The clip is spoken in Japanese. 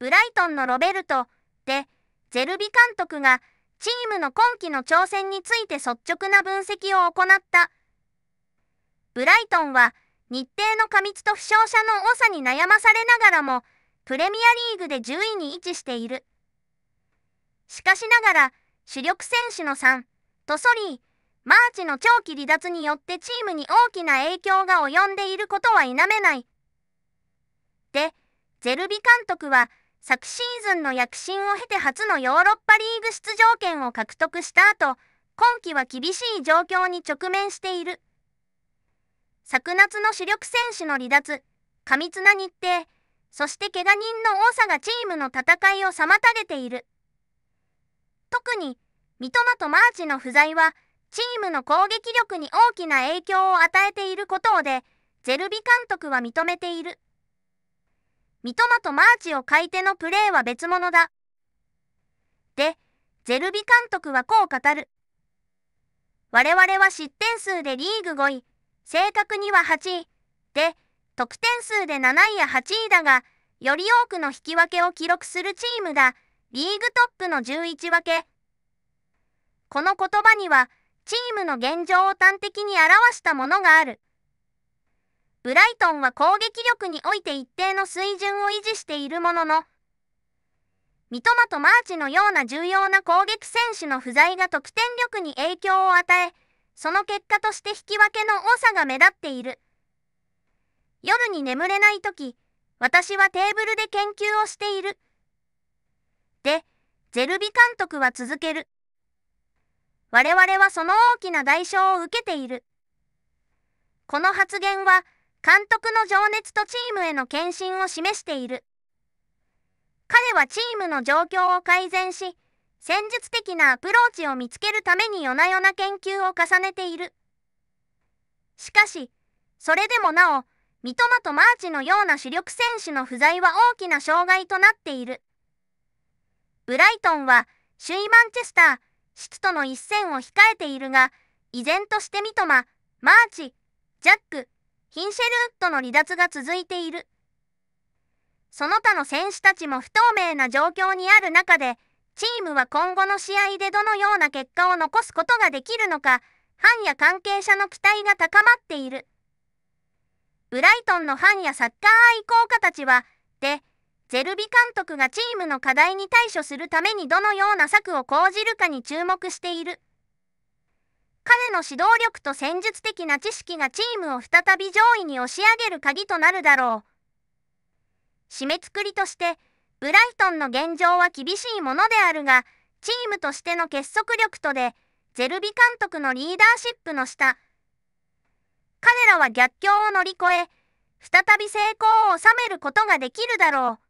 ブライトンのロベルトでゼルビ監督がチームの今季の挑戦について率直な分析を行ったブライトンは日程の過密と負傷者の多さに悩まされながらもプレミアリーグで10位に位置しているしかしながら主力選手の3とソリーマーチの長期離脱によってチームに大きな影響が及んでいることは否めないでゼルビ監督は昨シーズンの躍進を経て初のヨーロッパリーグ出場権を獲得した後、今季は厳しい状況に直面している。昨夏の主力選手の離脱、過密な日程、そして怪我人の多さがチームの戦いを妨げている。特に、三笘とマーチの不在は、チームの攻撃力に大きな影響を与えていることをで、ゼルビ監督は認めている。三笘とマーチを買い手のプレーは別物だ。で、ゼルビ監督はこう語る。我々は失点数でリーグ5位、正確には8位、で、得点数で7位や8位だが、より多くの引き分けを記録するチームだ、リーグトップの11分け。この言葉には、チームの現状を端的に表したものがある。ブライトンは攻撃力において一定の水準を維持しているものの、三笘とマーチのような重要な攻撃選手の不在が得点力に影響を与え、その結果として引き分けの多さが目立っている。夜に眠れない時、私はテーブルで研究をしている。で、ゼルビ監督は続ける。我々はその大きな代償を受けている。この発言は、監督の情熱とチームへの献身を示している。彼はチームの状況を改善し、戦術的なアプローチを見つけるために夜な夜な研究を重ねている。しかし、それでもなお、三笘とマーチのような主力選手の不在は大きな障害となっている。ブライトンは、首位マンチェスター、シツとの一戦を控えているが、依然として三笘、マーチ、ジャック、ヒンシェルウッドの離脱が続いている。その他の選手たちも不透明な状況にある中で、チームは今後の試合でどのような結果を残すことができるのか、ファンや関係者の期待が高まっている。ブライトンのファンやサッカー愛好家たちは、で、ゼルビ監督がチームの課題に対処するためにどのような策を講じるかに注目している。の指導力と戦術的な知識がチームを再び上位に押し上げる鍵となるだろう。締めくくりとして、ブライトンの現状は厳しいものであるが、チームとしての結束力とで、ゼルビ監督のリーダーシップの下、彼らは逆境を乗り越え、再び成功を収めることができるだろう。